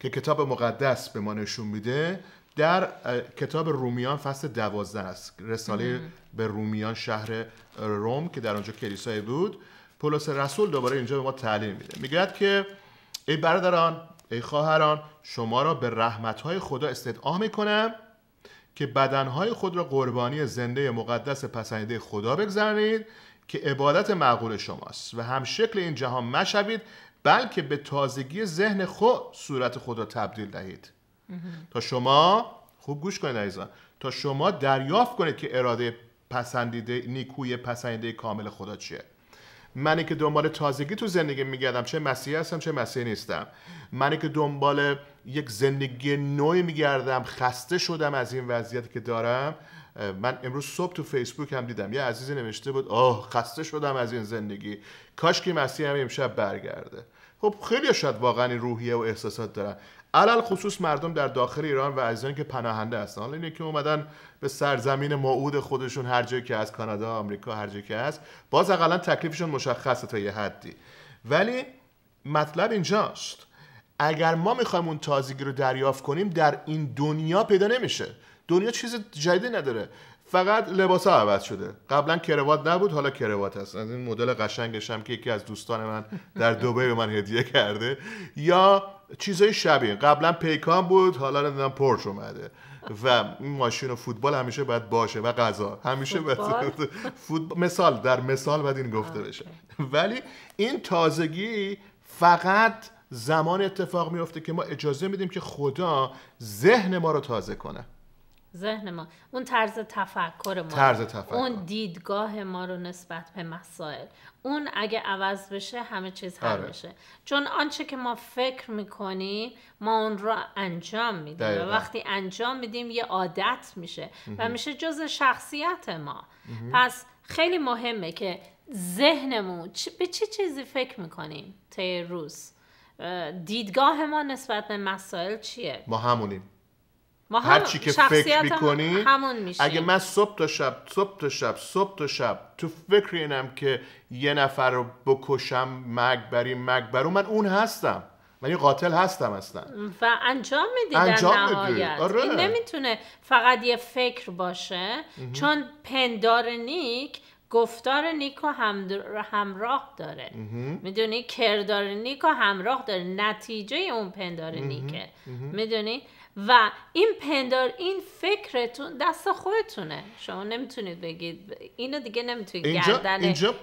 که کتاب مقدس به ما نشون میده در کتاب رومیان فصل دوازده است رساله به رومیان شهر روم که در آنجا کلیسای بود پولس رسول دوباره اینجا به ما تعلیم میده میگه که ای برادران ای خواهران شما را به رحمتهای خدا استدعا کنم که بدنهای خود را قربانی زنده مقدس پسندیده خدا بگذارید که عبادت معقول شماست و هم شکل این جهان مشوید بلکه به تازگی ذهن خود صورت خود را تبدیل دهید تا شما خوب گوش کنید عزیزان تا شما دریافت کنید که اراده پسندیده نیکوی پسندیده کامل خدا چیه منی که دنبال تازگی تو زندگی میگردم چه مسیحی هستم چه مسیحی نیستم منی که دنبال یک زندگی نوعی میگردم خسته شدم از این وضعیتی که دارم من امروز صبح تو فیسبوک هم دیدم یه عزیزی نوشته بود آه خسته شدم از این زندگی کاش که مسیح هم امشب برگرده خب خیلی شاید واقعا این روحیه و احساسات دارن علل خصوص مردم در داخل ایران و عزیزانی که پناهنده هستن حالا اینه که اومدن به سرزمین موعود خودشون هر جایی که از کانادا آمریکا هر جایی که هست باز اقلا تکلیفشون مشخصه تا یه حدی ولی مطلب اینجاست اگر ما میخوایم اون تازگی رو دریافت کنیم در این دنیا پیدا نمیشه دنیا چیز جدیدی نداره فقط لباس ها عوض شده قبلا کروات نبود حالا کروات هست این مدل قشنگشم که یکی از دوستان من در دوبه به من هدیه کرده یا چیزای شبیه قبلا پیکان بود حالا نمیدونم پرش اومده و ماشین و فوتبال همیشه باید باشه و غذا همیشه باید فوتبال مثال در مثال باید این گفته بشه ولی این تازگی فقط زمان اتفاق میفته که ما اجازه میدیم که خدا ذهن ما رو تازه کنه ذهن ما اون طرز تفکر ما اون دیدگاه ما رو نسبت به مسائل اون اگه عوض بشه همه چیز حل آره. میشه چون آنچه که ما فکر میکنیم ما اون رو انجام میدیم و وقتی انجام میدیم یه عادت میشه و میشه جز شخصیت ما پس خیلی مهمه که ذهنمون به چه چیزی فکر میکنیم طی روز دیدگاه ما نسبت به مسائل چیه ما همونیم ما هر چی که فکر میکنی همون اگه من صبح تا شب صبح تا شب صبح تا شب تو فکر اینم که یه نفر رو بکشم مگ بری مگ برو من اون هستم من قاتل هستم اصلا و انجام میدی انجام آره. این نمیتونه فقط یه فکر باشه امه. چون پندار نیک گفتار نیکو همراه داره میدونی کردار و همراه داره نتیجه اون پندار نیکه میدونی و این پندار این فکرتون دست خودتونه شما نمیتونید بگید اینو دیگه نمیتونید اینجا، گردن اینجا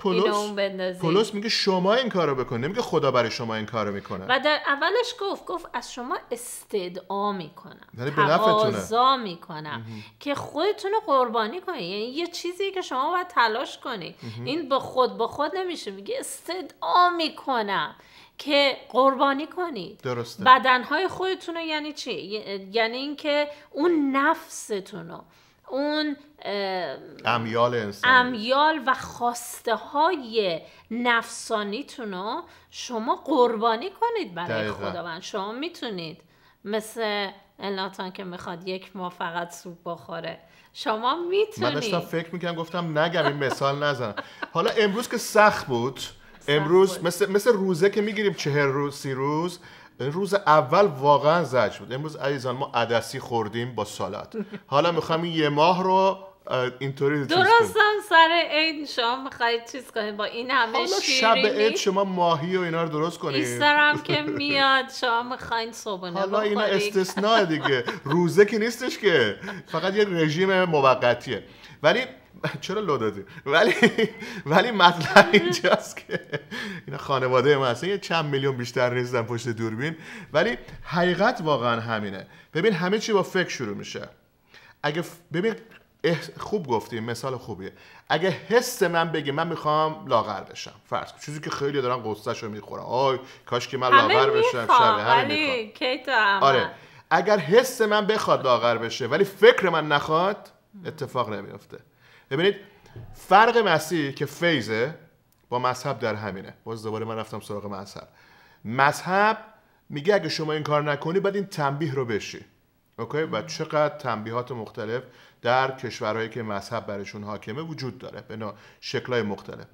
میگه شما این کارو بکن نمیگه خدا برای شما این کارو میکنه و در اولش گفت گفت از شما استدعا میکنم تقاضا میکنم که خودتون رو قربانی کنید یعنی یه چیزی که شما باید تلاش کنید این به خود به خود نمیشه میگه استدعا میکنم که قربانی کنید درسته بدنهای خودتون رو یعنی چی؟ یعنی اینکه اون نفستون رو اون امیال امیال و خواسته های نفسانیتون رو شما قربانی کنید برای خداوند شما میتونید مثل الناتان که میخواد یک ماه فقط سوپ بخوره شما میتونید من داشتم فکر میکنم گفتم نگم این مثال نزن حالا امروز که سخت بود امروز مثل, مثل روزه که میگیریم چهر روز سی روز روز اول واقعا زج بود امروز عزیزان ما عدسی خوردیم با سالات حالا میخوام این یه ماه رو اینطوری هم سر عید شما میخواید چیز کنید با این همه حالا شب عید شما ماهی و اینا رو درست کنید ایسترم که میاد شما میخواین صبحانه حالا این استثناء دیگه روزه که نیستش که فقط یه رژیم موقتیه ولی چرا لو ولی ولی مطلب اینجاست که اینا خانواده ما اصلا یه چند میلیون بیشتر نیستن پشت دوربین ولی حقیقت واقعا همینه ببین همه چی با فکر شروع میشه اگه ببین خوب گفتیم مثال خوبیه اگه حس من بگی من میخوام لاغر بشم فرض چیزی که خیلی دارن قصهشو میخوره آی کاش که من لاغر بشم شبه آره اگر حس من بخواد لاغر بشه ولی فکر من نخواد اتفاق نمیفته ببینید فرق مسیح که فیزه با مذهب در همینه باز دوباره من رفتم سراغ مذهب مذهب میگه اگه شما این کار نکنی باید این تنبیه رو بشی اوکی و چقدر تنبیهات مختلف در کشورهایی که مذهب برشون حاکمه وجود داره به شکلهای مختلف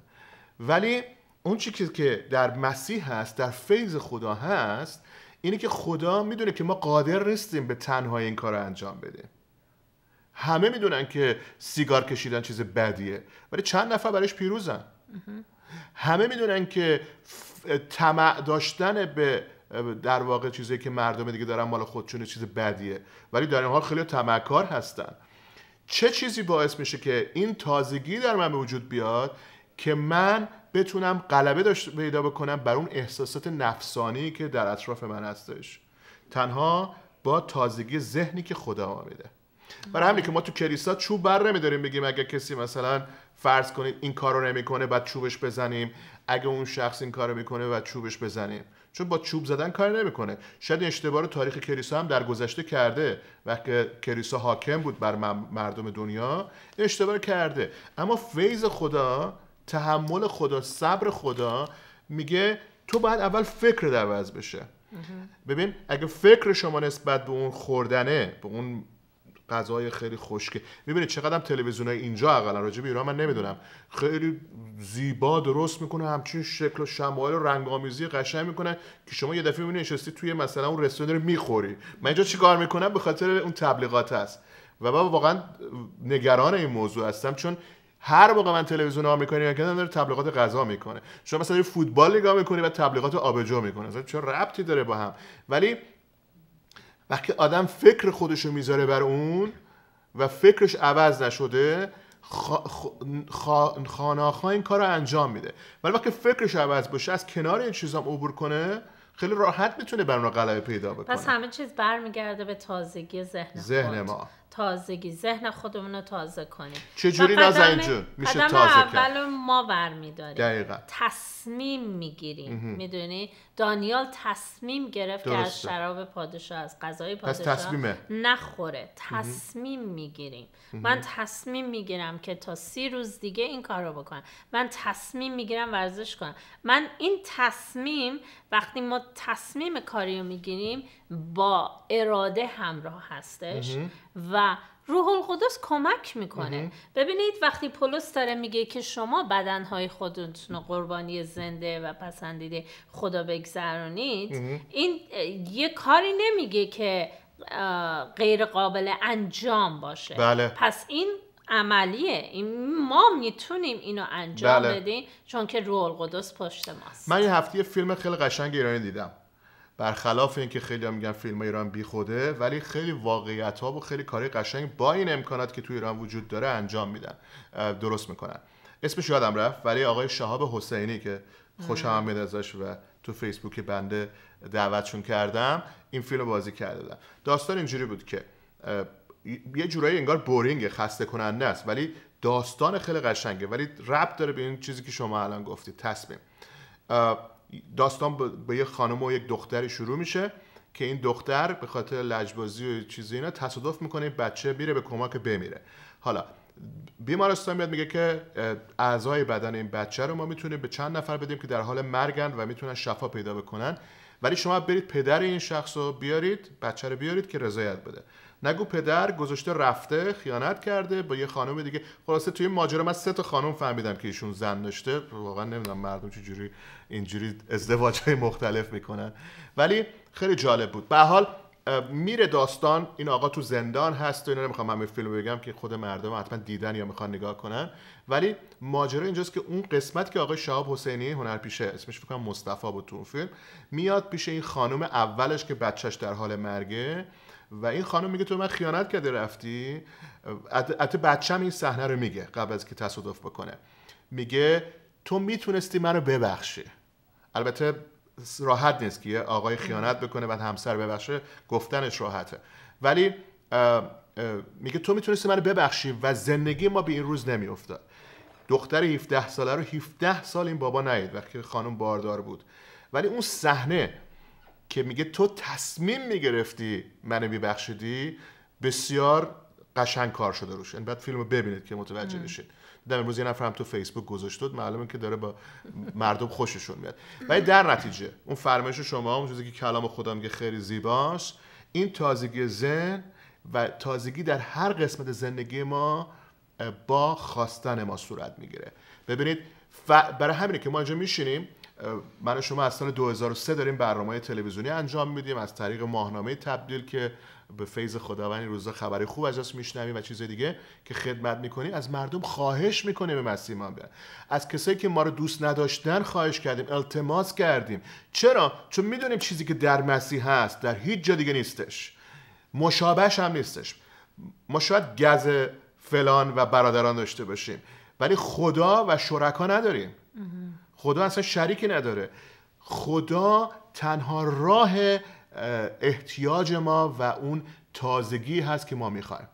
ولی اون چیزی که در مسیح هست در فیض خدا هست اینه که خدا میدونه که ما قادر نیستیم به تنهایی این کار رو انجام بدیم همه میدونن که سیگار کشیدن چیز بدیه ولی چند نفر برایش پیروزن همه میدونن که طمع داشتن به در واقع چیزی که مردم دیگه دارن مال خودشونه چیز بدیه ولی در این حال خیلی تمکار هستن چه چیزی باعث میشه که این تازگی در من به وجود بیاد که من بتونم غلبه داشته پیدا بکنم بر اون احساسات نفسانی که در اطراف من هستش تنها با تازگی ذهنی که خدا ما میده برای همین که ما تو کلیسا چوب بر نمیداریم بگیم اگه کسی مثلا فرض کنید این کارو نمیکنه بعد چوبش بزنیم اگه اون شخص این کارو میکنه بعد چوبش بزنیم چون با چوب زدن کار نمیکنه شاید این اشتباه رو تاریخ کلیسا هم در گذشته کرده وقتی کلیسا حاکم بود بر مردم دنیا اشتباه کرده اما فیض خدا تحمل خدا صبر خدا میگه تو باید اول فکر عوض بشه ببین اگه فکر شما نسبت به اون خوردنه به اون غذای خیلی خشکه میبینید چقدر تلویزیون های اینجا اقلا راجع به ایران من نمیدونم خیلی زیبا درست میکنه همچین شکل و شمایل و رنگ آمیزی قشنگ میکنه که شما یه دفعه میبینید نشستی توی مثلا اون رستوران میخوری من اینجا چیکار میکنم به خاطر اون تبلیغات هست و با واقعا نگران این موضوع هستم چون هر موقع من تلویزیون آمریکایی نگاه کردم داره تبلیغات غذا میکنه شما مثلا فوتبال نگاه میکنی و تبلیغات آبجو میکنه چرا چه ربطی داره با هم ولی وقتی آدم فکر خودش رو میذاره بر اون و فکرش عوض نشده خاناخا این کار رو انجام میده ولی وقتی فکرش عوض باشه از کنار این چیزام عبور کنه خیلی راحت میتونه بر اون غلبه پیدا بکنه پس همه چیز برمیگرده به تازگی ذهن ذهن ما تازگی ذهن خودمون رو تازه کنیم چجوری نازنین جون میشه تازه کرد اول ما ور میداریم دقیقا. تصمیم میگیریم میدونی دانیال تصمیم گرفت که از شراب پادشاه از غذای پادشاه نخوره تصمیم میگیریم من تصمیم میگیرم که تا سی روز دیگه این کار رو بکنم من تصمیم میگیرم ورزش کنم من این تصمیم وقتی ما تصمیم کاری رو میگیریم با اراده همراه هستش و روح القدس کمک میکنه ببینید وقتی پولس داره میگه که شما بدنهای خودتون قربانی زنده و پسندیده خدا بگذرانید این یه کاری نمیگه که غیر قابل انجام باشه بله. پس این عملیه این ما میتونیم اینو انجام بله. بدیم چون که روح القدس پشت ماست من یه هفته فیلم خیلی قشنگ ایرانی دیدم برخلاف اینکه خیلی هم میگن فیلم ایران بیخوده ولی خیلی واقعیت ها و خیلی کاری قشنگ با این امکانات که تو ایران وجود داره انجام میدن درست میکنن اسمش یادم رفت ولی آقای شهاب حسینی که خوش هم آره. ازش و تو فیسبوک بنده دعوتشون کردم این فیلم بازی کرده داستان اینجوری بود که یه جورایی انگار بورینگ خسته کننده است ولی داستان خیلی قشنگه ولی ربط داره به این چیزی که شما الان گفتید تصمیم داستان با یه خانم و یک دختری شروع میشه که این دختر به خاطر لجبازی و چیزی اینا تصادف میکنه بچه میره به کمک بمیره حالا بیمارستان میاد میگه که اعضای بدن این بچه رو ما میتونیم به چند نفر بدیم که در حال مرگن و میتونن شفا پیدا بکنن ولی شما برید پدر این شخص رو بیارید بچه رو بیارید که رضایت بده نگو پدر گذاشته رفته خیانت کرده با یه خانم دیگه خلاصه توی ماجرا من سه تا خانم فهمیدم که ایشون زن داشته واقعا نمیدونم مردم جوری اینجوری ازدواج های مختلف میکنن ولی خیلی جالب بود به حال میره داستان این آقا تو زندان هست و اینا نمیخوام همه فیلم بگم که خود مردم حتما دیدن یا میخوان نگاه کنن ولی ماجرا اینجاست که اون قسمت که آقای شهاب حسینی هنرپیشه اسمش فکر مصطفی بود تو فیلم میاد پیش این خانم اولش که بچهش در حال مرگه و این خانم میگه تو من خیانت کرده رفتی ات بچم این صحنه رو میگه قبل از که تصادف بکنه میگه تو میتونستی منو ببخشی البته راحت نیست که یه آقای خیانت بکنه بعد همسر ببخشه گفتنش راحته ولی میگه تو میتونستی منو ببخشی و زندگی ما به این روز نمیافتاد دختر 17 ساله رو 17 سال این بابا نید وقتی خانم باردار بود ولی اون صحنه که میگه تو تصمیم میگرفتی منو میبخشیدی بسیار قشنگ کار شده روش این یعنی بعد فیلمو ببینید که متوجه بشید دیدم امروز یه نفرم تو فیسبوک گذاشت بود معلومه که داره با مردم خوششون میاد ولی در نتیجه اون فرمایش شما اون چیزی که کلام خدا میگه خیلی زیباست این تازگی زن و تازگی در هر قسمت زندگی ما با خواستن ما صورت میگیره ببینید برای همینه که ما اینجا میشینیم من شما از سال 2003 داریم برنامه تلویزیونی انجام میدیم از طریق ماهنامه تبدیل که به فیض خداوند روزا خبری خوب ازش میشنویم و چیز دیگه که خدمت میکنیم از مردم خواهش میکنیم به مسیح ما از کسایی که ما رو دوست نداشتن خواهش کردیم التماس کردیم چرا چون میدونیم چیزی که در مسیح هست در هیچ جا دیگه نیستش مشابهش هم نیستش ما شاید گز فلان و برادران داشته باشیم ولی خدا و شرکا نداریم خدا اصلا شریکی نداره خدا تنها راه احتیاج ما و اون تازگی هست که ما میخوایم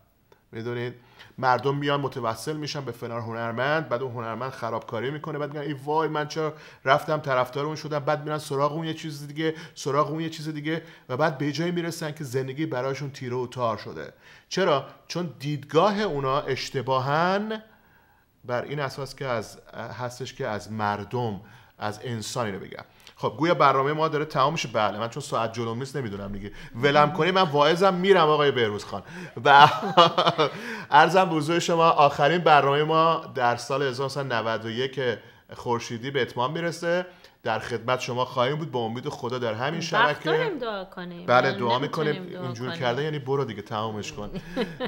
میدونید مردم میان متوسل میشن به فنار هنرمند بعد اون هنرمند خرابکاری میکنه بعد میگن ای وای من چرا رفتم طرفدار اون شدم بعد میرن سراغ اون یه چیز دیگه سراغ اون یه چیز دیگه و بعد به جایی میرسن که زندگی براشون تیره و تار شده چرا چون دیدگاه اونا اشتباهن بر این اساس که از هستش که از مردم از انسانی رو بگم خب گویا برنامه ما داره تمام میشه بله من چون ساعت جلوم نیست نمیدونم دیگه ولم کنی من واعظم میرم آقای بهروز خان و ارزم به حضور شما آخرین برنامه ما در سال 1991 خورشیدی به اتمام میرسه در خدمت شما خواهیم بود با امید خدا در همین شبکه داریم دعا کنیم بله دعا میکنیم اینجور کرده یعنی برو دیگه تمامش کن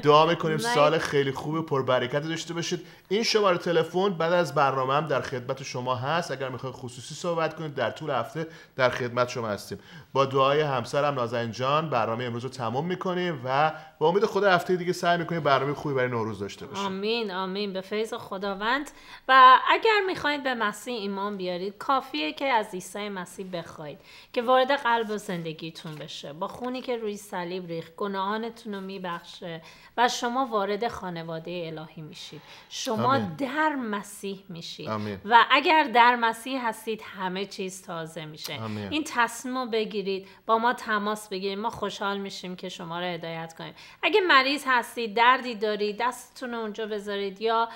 دعا میکنیم سال خیلی خوب پربرکت داشته باشید این شماره تلفن بعد از برنامه هم در خدمت شما هست اگر میخواید خصوصی صحبت کنید در طول هفته در خدمت شما هستیم با دعای همسرم نازنین جان برنامه امروز رو تمام میکنیم و با امید خدا هفته دیگه سعی میکنیم برنامه خوبی برای نوروز داشته باشیم آمین آمین به فیض خداوند و اگر میخواید به مسیح ایمان بیارید کافیه که از عیسی مسیح بخواید که وارد قلب و زندگیتون بشه با خونی که روی صلیب ریخت گناهانتون رو میبخشه و شما وارد خانواده الهی میشید شما در مسیح میشید و اگر در مسیح هستید همه چیز تازه میشه این تصمیم بگیرید با ما تماس بگیرید ما خوشحال میشیم که شما رو هدایت کنیم اگه مریض هستید دردی دارید دستتون رو اونجا بذارید یا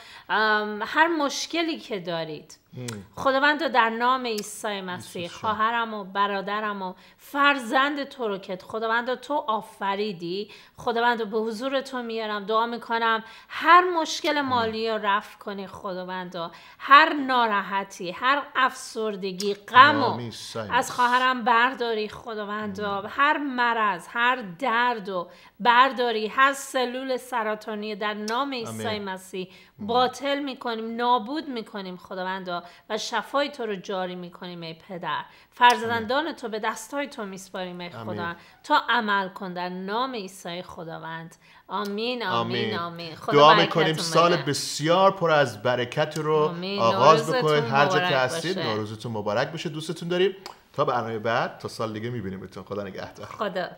هر مشکلی که دارید خداوند در نام عیسی مسیح خواهرم و برادرم و فرزند تو رو که خداوند تو آفریدی خداوند به حضور تو میارم دعا میکنم هر مشکل مالی رو رفع کنی خداوند هر ناراحتی هر افسردگی غم از خواهرم برداری خداوند هر مرض هر درد و برداری هر سلول سرطانی در نام عیسی مسیح باطل میکنیم نابود میکنیم خداوند و شفای تو رو جاری میکنیم ای پدر فرزندان تو به دستای تو میسپاریم ای خدا تا عمل کن در نام عیسی خداوند آمین آمین آمین, آمین. خدا دعا میکنیم سال بسیار پر از برکت رو آغاز بکنید هر جا که هستید نوروزتون مبارک بشه دوستتون داریم تا برنامه بعد تا سال دیگه میبینیم خدا نگهدار خدا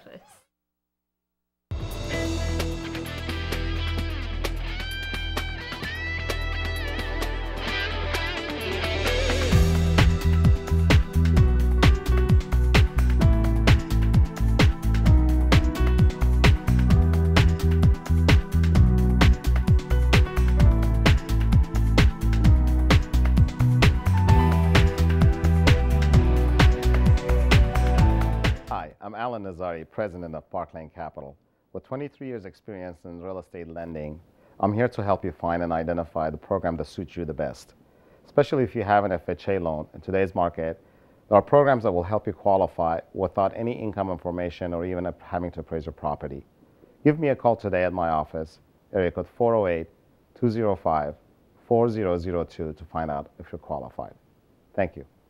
Alan Nazari, president of Parkland Capital. With 23 years experience in real estate lending, I'm here to help you find and identify the program that suits you the best. Especially if you have an FHA loan in today's market, there are programs that will help you qualify without any income information or even having to appraise your property. Give me a call today at my office, area code 408-205-4002 to find out if you're qualified. Thank you.